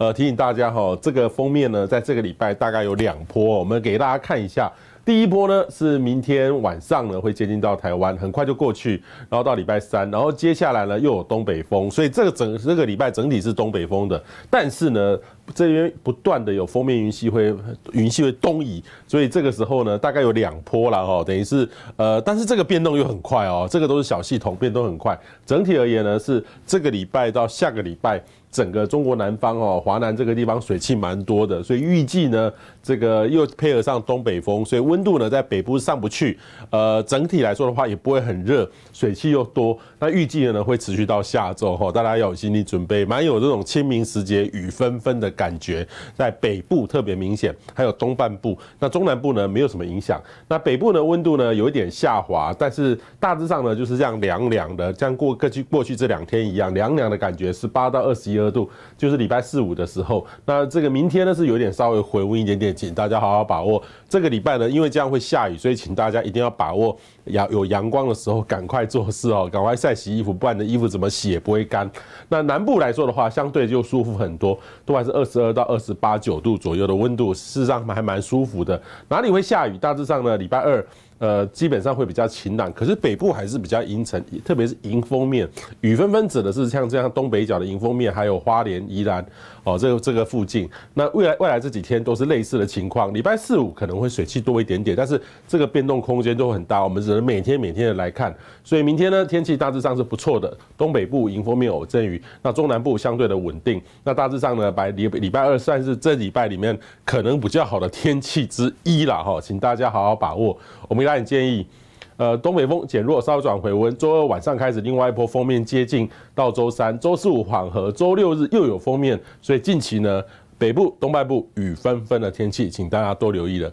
呃，提醒大家哈，这个封面呢，在这个礼拜大概有两波，我们给大家看一下。第一波呢是明天晚上呢会接近到台湾，很快就过去，然后到礼拜三，然后接下来呢又有东北风，所以这个整这个礼拜整体是东北风的，但是呢这边不断的有封面云系会云系会东移，所以这个时候呢大概有两波了哦，等于是呃，但是这个变动又很快哦，这个都是小系统变动很快，整体而言呢是这个礼拜到下个礼拜。整个中国南方哦，华南这个地方水汽蛮多的，所以预计呢，这个又配合上东北风，所以温度呢在北部上不去。呃，整体来说的话也不会很热，水汽又多。那预计呢会持续到下周哈，大家要有心理准备，蛮有这种清明时节雨纷纷的感觉，在北部特别明显，还有东半部。那中南部呢没有什么影响。那北部呢温度呢有一点下滑，但是大致上呢就是这样凉凉的，像过过去过去这两天一样凉凉的感觉，是八到二十一。热度就是礼拜四五的时候，那这个明天呢是有点稍微回温一点点，请大家好好把握。这个礼拜呢，因为这样会下雨，所以请大家一定要把握阳有阳光的时候赶快做事哦，赶快晒洗衣服，不然的衣服怎么洗也不会干。那南部来说的话，相对就舒服很多，都还是二十二到二十八九度左右的温度，事实上还蛮舒服的。哪里会下雨？大致上呢，礼拜二。呃，基本上会比较晴朗，可是北部还是比较阴沉，特别是迎风面，雨纷纷指的是像这样东北角的迎风面，还有花莲、宜兰，哦，这个这个附近。那未来未来这几天都是类似的情况，礼拜四五可能会水汽多一点点，但是这个变动空间都很大，我们只能每天每天的来看。所以明天呢，天气大致上是不错的，东北部迎风面偶阵雨，那中南部相对的稳定。那大致上呢，白礼礼拜二算是这礼拜里面可能比较好的天气之一了哈，请大家好好把握。我们要。但建议，呃，东北风减弱，稍转回温。周二晚上开始，另外一波封面接近，到周三、周四、五缓和，周六日又有封面，所以近期呢，北部、东半部雨纷纷的天气，请大家多留意了。